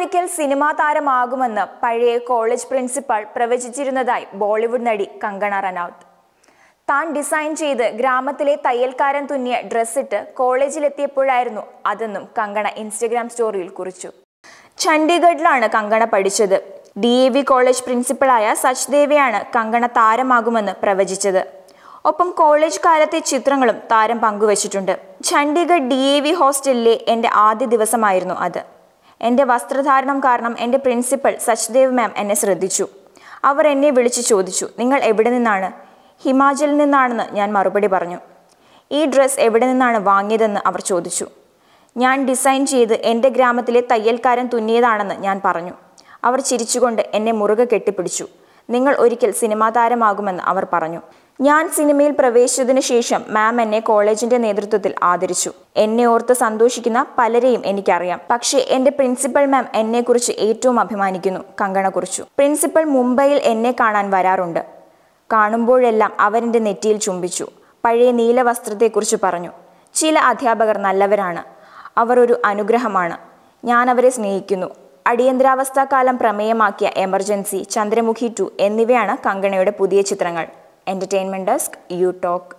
ഒരിക്കൽ സിനിമാ താരമാകുമെന്ന് പഴയ college principal പ്രവചിച്ചിരുന്നതായി Bollywood നടി കങ്കണ റനൌത്ത് താൻ ഡിസൈൻ ചെയ്ത് ഗ്രാമത്തിലെ തയ്യൽക്കാരൻ തുന്നിയ ഡ്രസ്സിട്ട് കോളേജിലെത്തിയപ്പോഴായിരുന്നു അതെന്നും കങ്കണ ഇൻസ്റ്റഗ്രാം സ്റ്റോറിയിൽ കുറിച്ചു ചണ്ഡീഗഡിലാണ് കങ്കണ പഠിച്ചത് ഡി എ വി കോളേജ് പ്രിൻസിപ്പളായ സച്ദേവയാണ് കങ്കണ താരമാകുമെന്ന് പ്രവചിച്ചത് ഒപ്പം കോളേജ് കാലത്തെ ചിത്രങ്ങളും താരം പങ്കുവച്ചിട്ടുണ്ട് ചണ്ഡീഗഡ് ഡി എ വി ഹോസ്റ്റലിലെ എൻ്റെ ആദ്യ ദിവസമായിരുന്നു അത് എൻ്റെ വസ്ത്രധാരണം കാരണം എൻ്റെ പ്രിൻസിപ്പൽ സച്ദേവ് മാം എന്നെ ശ്രദ്ധിച്ചു അവർ എന്നെ വിളിച്ചു ചോദിച്ചു നിങ്ങൾ എവിടെ നിന്നാണ് ഹിമാചലിൽ നിന്നാണെന്ന് ഞാൻ മറുപടി പറഞ്ഞു ഈ ഡ്രസ്സ് എവിടെ നിന്നാണ് വാങ്ങിയതെന്ന് അവർ ചോദിച്ചു ഞാൻ ഡിസൈൻ ചെയ്ത് എൻ്റെ ഗ്രാമത്തിലെ തയ്യൽക്കാരൻ തുന്നിയതാണെന്ന് ഞാൻ പറഞ്ഞു അവർ ചിരിച്ചുകൊണ്ട് എന്നെ മുറുകെ കെട്ടിപ്പിടിച്ചു നിങ്ങൾ ഒരിക്കൽ സിനിമാ താരമാകുമെന്ന് അവർ പറഞ്ഞു ഞാൻ സിനിമയിൽ പ്രവേശിച്ചതിന് ശേഷം മാം എന്നെ കോളേജിന്റെ നേതൃത്വത്തിൽ ആദരിച്ചു എന്നെ ഓർത്ത് സന്തോഷിക്കുന്ന പലരെയും എനിക്കറിയാം പക്ഷേ എന്റെ പ്രിൻസിപ്പൽ മാം എന്നെക്കുറിച്ച് ഏറ്റവും അഭിമാനിക്കുന്നു കങ്കണ കുറിച്ചു പ്രിൻസിപ്പൽ മുംബൈയിൽ എന്നെ കാണാൻ വരാറുണ്ട് കാണുമ്പോഴെല്ലാം അവരെ നെറ്റിയിൽ ചുംബിച്ചു പഴയ നീല വസ്ത്രത്തെക്കുറിച്ച് പറഞ്ഞു ചില അധ്യാപകർ നല്ലവരാണ് അവർ ഒരു അനുഗ്രഹമാണ് ഞാൻ അവരെ സ്നേഹിക്കുന്നു അടിയന്തരാവസ്ഥാകാലം പ്രമേയമാക്കിയ എമർജൻസി ചന്ദ്രമുഖി ടു എന്നിവയാണ് കങ്കണയുടെ പുതിയ ചിത്രങ്ങൾ Entertainment Desk, you talk.